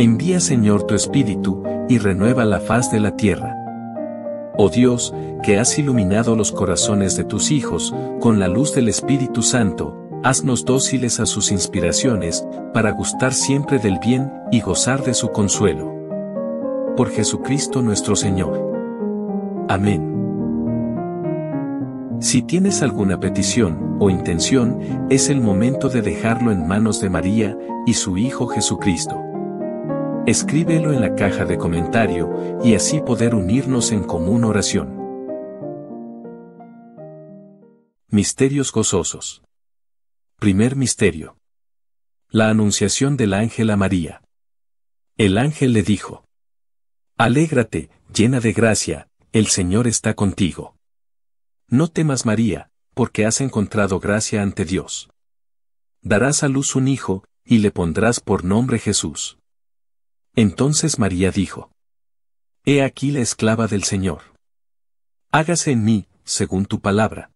Envía Señor tu Espíritu, y renueva la faz de la tierra. Oh Dios, que has iluminado los corazones de tus hijos, con la luz del Espíritu Santo, haznos dóciles a sus inspiraciones, para gustar siempre del bien y gozar de su consuelo. Por Jesucristo nuestro Señor. Amén. Si tienes alguna petición o intención, es el momento de dejarlo en manos de María y su Hijo Jesucristo. Escríbelo en la caja de comentario y así poder unirnos en común oración. Misterios gozosos. Primer misterio. La anunciación del ángel a María. El ángel le dijo, Alégrate, llena de gracia, el Señor está contigo. No temas María, porque has encontrado gracia ante Dios. Darás a luz un hijo, y le pondrás por nombre Jesús. Entonces María dijo, He aquí la esclava del Señor. Hágase en mí, según tu palabra.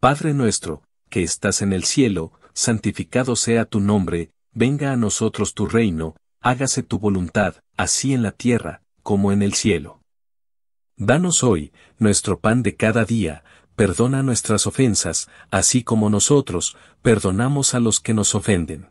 Padre nuestro, que estás en el cielo, santificado sea tu nombre, venga a nosotros tu reino, hágase tu voluntad, así en la tierra, como en el cielo. Danos hoy, nuestro pan de cada día, perdona nuestras ofensas, así como nosotros, perdonamos a los que nos ofenden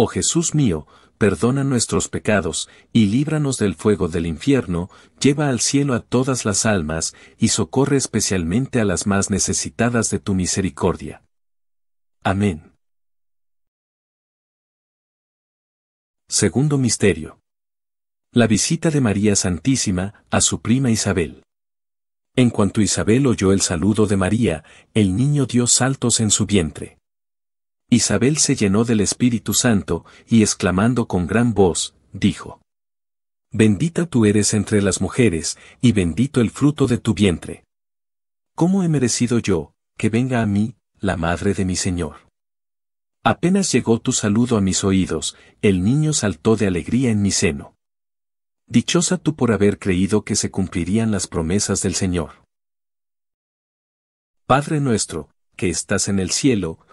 Oh Jesús mío, perdona nuestros pecados, y líbranos del fuego del infierno, lleva al cielo a todas las almas, y socorre especialmente a las más necesitadas de tu misericordia. Amén. Segundo Misterio. La visita de María Santísima a su prima Isabel. En cuanto Isabel oyó el saludo de María, el niño dio saltos en su vientre. Isabel se llenó del Espíritu Santo, y exclamando con gran voz, dijo, Bendita tú eres entre las mujeres, y bendito el fruto de tu vientre. ¿Cómo he merecido yo, que venga a mí, la madre de mi Señor? Apenas llegó tu saludo a mis oídos, el niño saltó de alegría en mi seno. Dichosa tú por haber creído que se cumplirían las promesas del Señor. Padre nuestro, que estás en el cielo,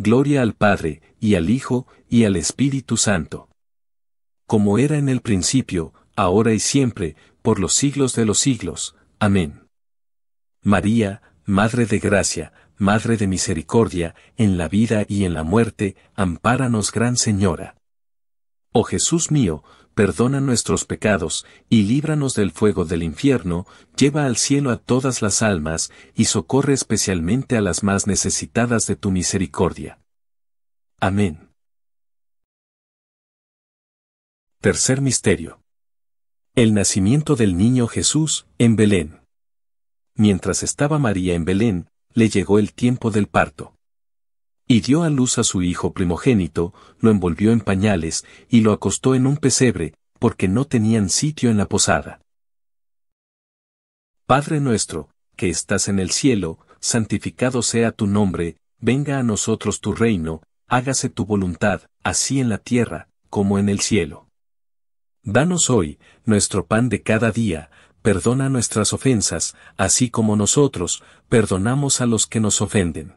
Gloria al Padre, y al Hijo, y al Espíritu Santo. Como era en el principio, ahora y siempre, por los siglos de los siglos. Amén. María, Madre de Gracia, Madre de Misericordia, en la vida y en la muerte, ampáranos Gran Señora. Oh Jesús mío, perdona nuestros pecados, y líbranos del fuego del infierno, lleva al cielo a todas las almas, y socorre especialmente a las más necesitadas de tu misericordia. Amén. Tercer Misterio. El nacimiento del niño Jesús, en Belén. Mientras estaba María en Belén, le llegó el tiempo del parto y dio a luz a su hijo primogénito, lo envolvió en pañales, y lo acostó en un pesebre, porque no tenían sitio en la posada. Padre nuestro, que estás en el cielo, santificado sea tu nombre, venga a nosotros tu reino, hágase tu voluntad, así en la tierra, como en el cielo. Danos hoy, nuestro pan de cada día, perdona nuestras ofensas, así como nosotros, perdonamos a los que nos ofenden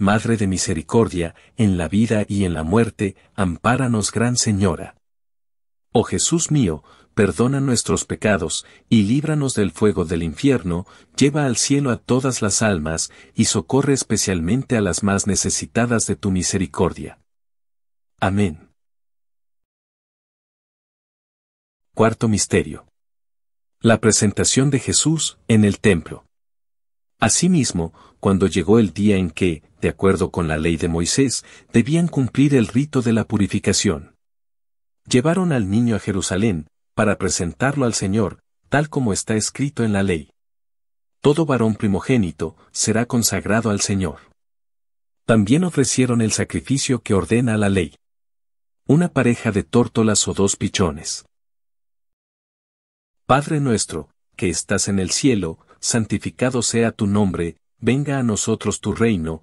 Madre de misericordia, en la vida y en la muerte, ampáranos Gran Señora. Oh Jesús mío, perdona nuestros pecados, y líbranos del fuego del infierno, lleva al cielo a todas las almas, y socorre especialmente a las más necesitadas de tu misericordia. Amén. Cuarto Misterio. La presentación de Jesús en el templo. Asimismo, cuando llegó el día en que, de acuerdo con la ley de Moisés, debían cumplir el rito de la purificación. Llevaron al niño a Jerusalén, para presentarlo al Señor, tal como está escrito en la ley. Todo varón primogénito será consagrado al Señor. También ofrecieron el sacrificio que ordena la ley. Una pareja de tórtolas o dos pichones. Padre nuestro, que estás en el cielo, santificado sea tu nombre, venga a nosotros tu reino,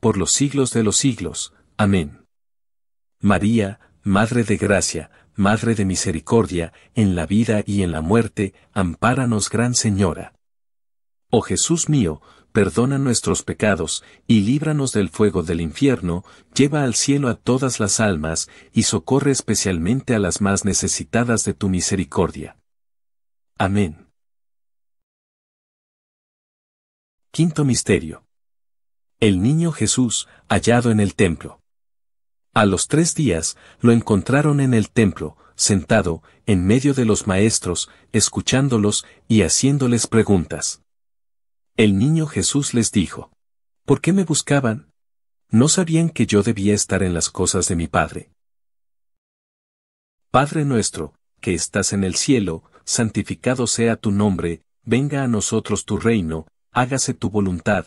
por los siglos de los siglos. Amén. María, Madre de Gracia, Madre de Misericordia, en la vida y en la muerte, ampáranos Gran Señora. Oh Jesús mío, perdona nuestros pecados, y líbranos del fuego del infierno, lleva al cielo a todas las almas, y socorre especialmente a las más necesitadas de tu misericordia. Amén. Quinto Misterio. El niño Jesús, hallado en el templo. A los tres días, lo encontraron en el templo, sentado, en medio de los maestros, escuchándolos y haciéndoles preguntas. El niño Jesús les dijo, ¿Por qué me buscaban? ¿No sabían que yo debía estar en las cosas de mi Padre? Padre nuestro, que estás en el cielo, santificado sea tu nombre, venga a nosotros tu reino, hágase tu voluntad,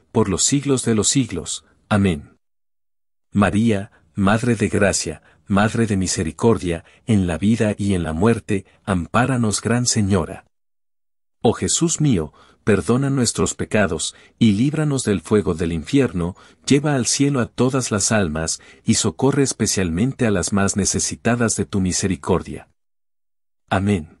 por los siglos de los siglos. Amén. María, Madre de Gracia, Madre de Misericordia, en la vida y en la muerte, ampáranos Gran Señora. Oh Jesús mío, perdona nuestros pecados, y líbranos del fuego del infierno, lleva al cielo a todas las almas, y socorre especialmente a las más necesitadas de tu misericordia. Amén.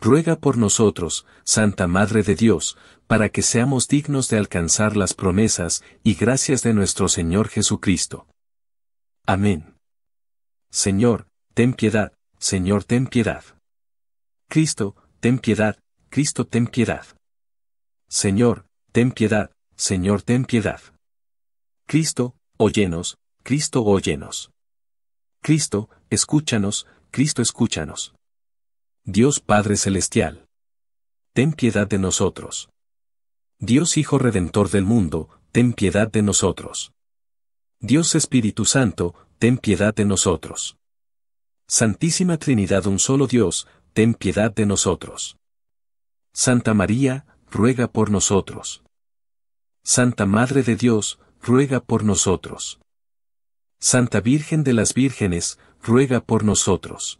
ruega por nosotros, Santa Madre de Dios, para que seamos dignos de alcanzar las promesas y gracias de nuestro Señor Jesucristo. Amén. Señor, ten piedad, Señor, ten piedad. Cristo, ten piedad, Cristo, ten piedad. Señor, ten piedad, Señor, ten piedad. Cristo, óyenos, Cristo, óyenos. Cristo, escúchanos, Cristo, escúchanos. Dios Padre Celestial. Ten piedad de nosotros. Dios Hijo Redentor del mundo, ten piedad de nosotros. Dios Espíritu Santo, ten piedad de nosotros. Santísima Trinidad un solo Dios, ten piedad de nosotros. Santa María, ruega por nosotros. Santa Madre de Dios, ruega por nosotros. Santa Virgen de las Vírgenes, ruega por nosotros.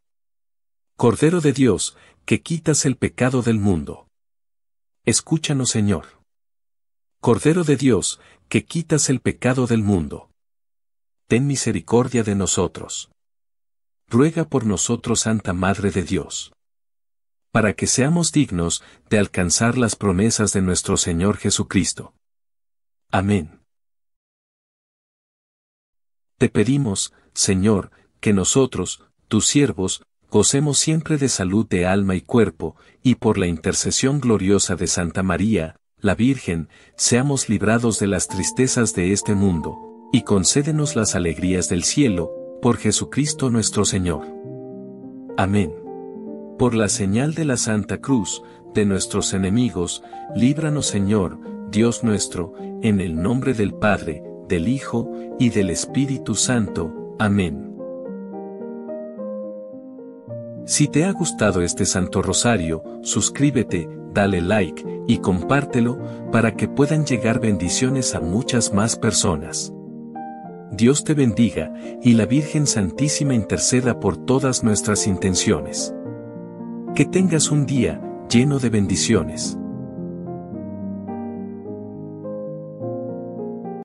Cordero de Dios, que quitas el pecado del mundo. Escúchanos Señor. Cordero de Dios, que quitas el pecado del mundo. Ten misericordia de nosotros. Ruega por nosotros Santa Madre de Dios. Para que seamos dignos de alcanzar las promesas de nuestro Señor Jesucristo. Amén. Te pedimos, Señor, que nosotros, tus siervos, gocemos siempre de salud de alma y cuerpo, y por la intercesión gloriosa de Santa María, la Virgen, seamos librados de las tristezas de este mundo, y concédenos las alegrías del cielo, por Jesucristo nuestro Señor. Amén. Por la señal de la Santa Cruz, de nuestros enemigos, líbranos Señor, Dios nuestro, en el nombre del Padre, del Hijo, y del Espíritu Santo. Amén. Si te ha gustado este Santo Rosario, suscríbete, dale like y compártelo para que puedan llegar bendiciones a muchas más personas. Dios te bendiga y la Virgen Santísima interceda por todas nuestras intenciones. Que tengas un día lleno de bendiciones.